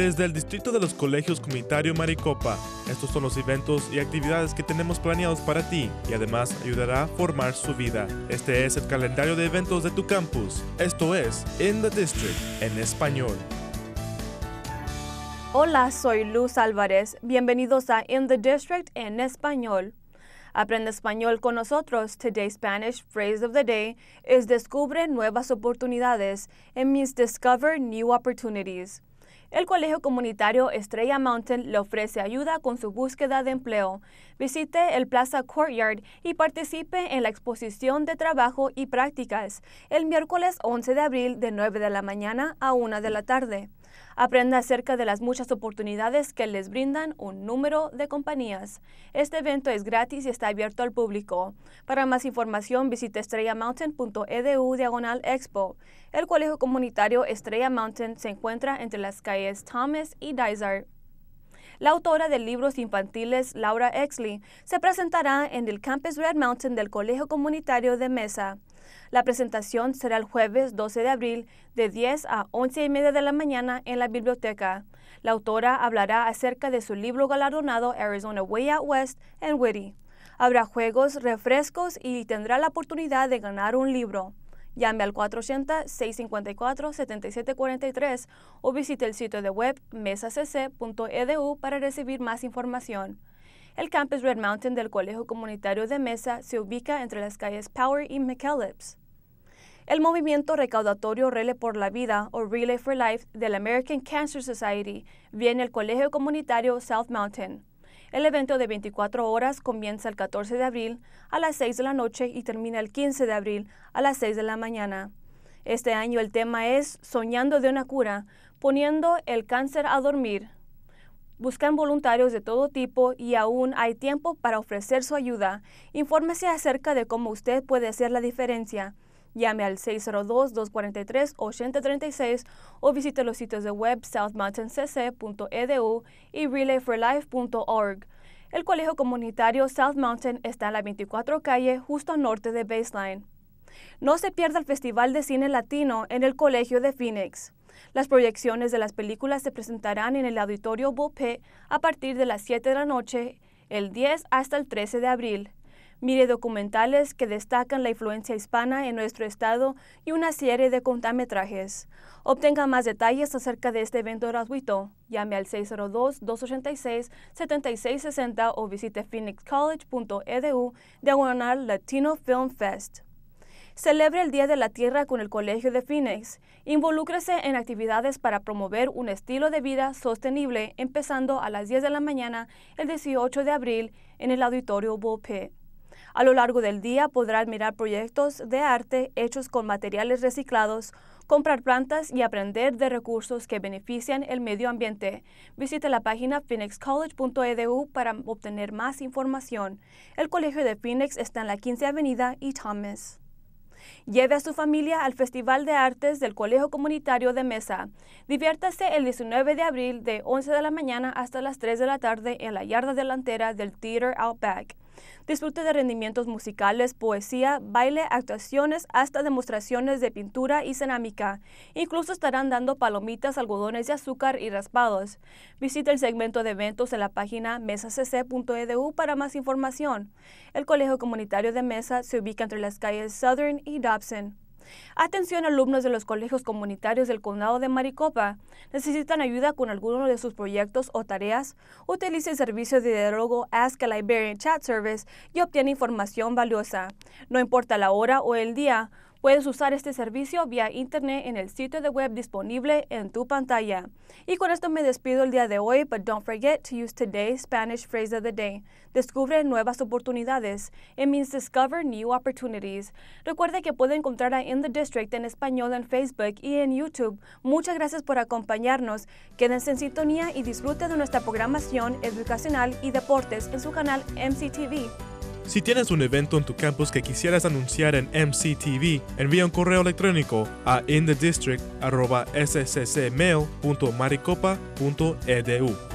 Desde el Distrito de los Colegios Comunitario Maricopa, estos son los eventos y actividades que tenemos planeados para ti y además ayudará a formar su vida. Este es el calendario de eventos de tu campus. Esto es In the District en español. Hola, soy Luz Álvarez. Bienvenidos a In the District en español. Aprende español con nosotros. Today's Spanish phrase of the day is Descubre nuevas oportunidades. It means discover new opportunities. El Colegio Comunitario Estrella Mountain le ofrece ayuda con su búsqueda de empleo. Visite el Plaza Courtyard y participe en la exposición de trabajo y prácticas el miércoles 11 de abril de 9 de la mañana a 1 de la tarde. Aprenda acerca de las muchas oportunidades que les brindan un número de compañías. Este evento es gratis y está abierto al público. Para más información visite estrellamountain.edu expo. El Colegio Comunitario Estrella Mountain se encuentra entre las calles Thomas y Dysart. La autora de libros infantiles, Laura Exley, se presentará en el Campus Red Mountain del Colegio Comunitario de Mesa. La presentación será el jueves 12 de abril de 10 a 11 y media de la mañana en la biblioteca. La autora hablará acerca de su libro galardonado Arizona Way Out West and Witty. Habrá juegos, refrescos y tendrá la oportunidad de ganar un libro. Llame al 480-654-7743 o visite el sitio de web mesacc.edu para recibir más información. El campus Red Mountain del Colegio Comunitario de Mesa se ubica entre las calles Power y McKellips. El movimiento recaudatorio Relay por la Vida o Relay for Life de la American Cancer Society viene al Colegio Comunitario South Mountain. El evento de 24 horas comienza el 14 de abril a las 6 de la noche y termina el 15 de abril a las 6 de la mañana. Este año el tema es Soñando de una cura, poniendo el cáncer a dormir, Buscan voluntarios de todo tipo y aún hay tiempo para ofrecer su ayuda. Infórmese acerca de cómo usted puede hacer la diferencia. Llame al 602-243-8036 o visite los sitios de web southmountaincc.edu y relayforlife.org. El Colegio Comunitario South Mountain está en la 24 calle, justo al norte de Baseline. No se pierda el Festival de Cine Latino en el Colegio de Phoenix. Las proyecciones de las películas se presentarán en el auditorio Bopé a partir de las 7 de la noche, el 10 hasta el 13 de abril. Mire documentales que destacan la influencia hispana en nuestro estado y una serie de contametrajes. Obtenga más detalles acerca de este evento gratuito. Llame al 602-286-7660 o visite phoenixcollege.edu diagonal Latino Film Fest celebre el Día de la Tierra con el Colegio de Phoenix. Involúcrese en actividades para promover un estilo de vida sostenible empezando a las 10 de la mañana el 18 de abril en el Auditorio Bullpit. A lo largo del día podrá admirar proyectos de arte hechos con materiales reciclados, comprar plantas y aprender de recursos que benefician el medio ambiente. Visite la página phoenixcollege.edu para obtener más información. El Colegio de Phoenix está en la 15 Avenida y Thomas. Lleve a su familia al Festival de Artes del Colegio Comunitario de Mesa. Diviértase el 19 de abril de 11 de la mañana hasta las 3 de la tarde en la yarda delantera del Theater Outback. Disfrute de rendimientos musicales, poesía, baile, actuaciones, hasta demostraciones de pintura y cerámica. Incluso estarán dando palomitas, algodones de azúcar y raspados. Visita el segmento de eventos en la página mesacc.edu para más información. El Colegio Comunitario de Mesa se ubica entre las calles Southern y Dobson. Atención alumnos de los colegios comunitarios del condado de Maricopa. ¿Necesitan ayuda con alguno de sus proyectos o tareas? Utilice el servicio de diálogo Ask a Librarian Chat Service y obtiene información valiosa. No importa la hora o el día, Puedes usar este servicio vía internet en el sitio de web disponible en tu pantalla. Y con esto me despido el día de hoy, but don't forget to use today's Spanish phrase of the day. Descubre nuevas oportunidades. It means discover new opportunities. Recuerde que puede encontrar a In the District en español en Facebook y en YouTube. Muchas gracias por acompañarnos. Quédense en sintonía y disfrute de nuestra programación educacional y deportes en su canal MCTV. Si tienes un evento en tu campus que quisieras anunciar en MCTV, envía un correo electrónico a inthedistrict.sccmail.maricopa.edu.